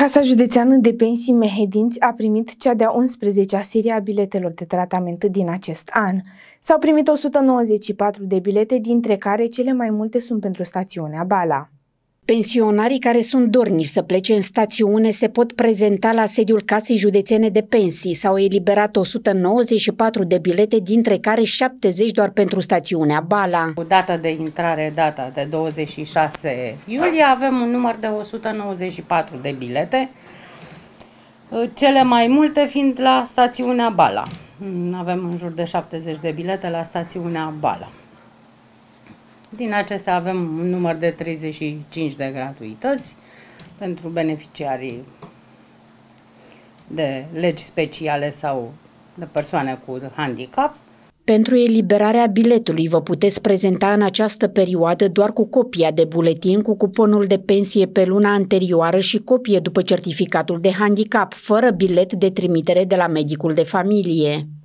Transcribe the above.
Casa Județeană de Pensii Mehedinți a primit cea de-a 11-a serie a biletelor de tratament din acest an. S-au primit 194 de bilete, dintre care cele mai multe sunt pentru stațiunea Bala. Pensionarii care sunt dornici să plece în stațiune se pot prezenta la sediul Casei Județene de Pensii. S-au eliberat 194 de bilete, dintre care 70 doar pentru stațiunea Bala. Cu data de intrare, data de 26 iulie, avem un număr de 194 de bilete, ă, cele mai multe fiind la stațiunea Bala. Avem în jur de 70 de bilete la stațiunea Bala. Din acestea avem un număr de 35 de gratuități pentru beneficiarii de legi speciale sau de persoane cu handicap. Pentru eliberarea biletului vă puteți prezenta în această perioadă doar cu copia de buletin cu cuponul de pensie pe luna anterioară și copie după certificatul de handicap, fără bilet de trimitere de la medicul de familie.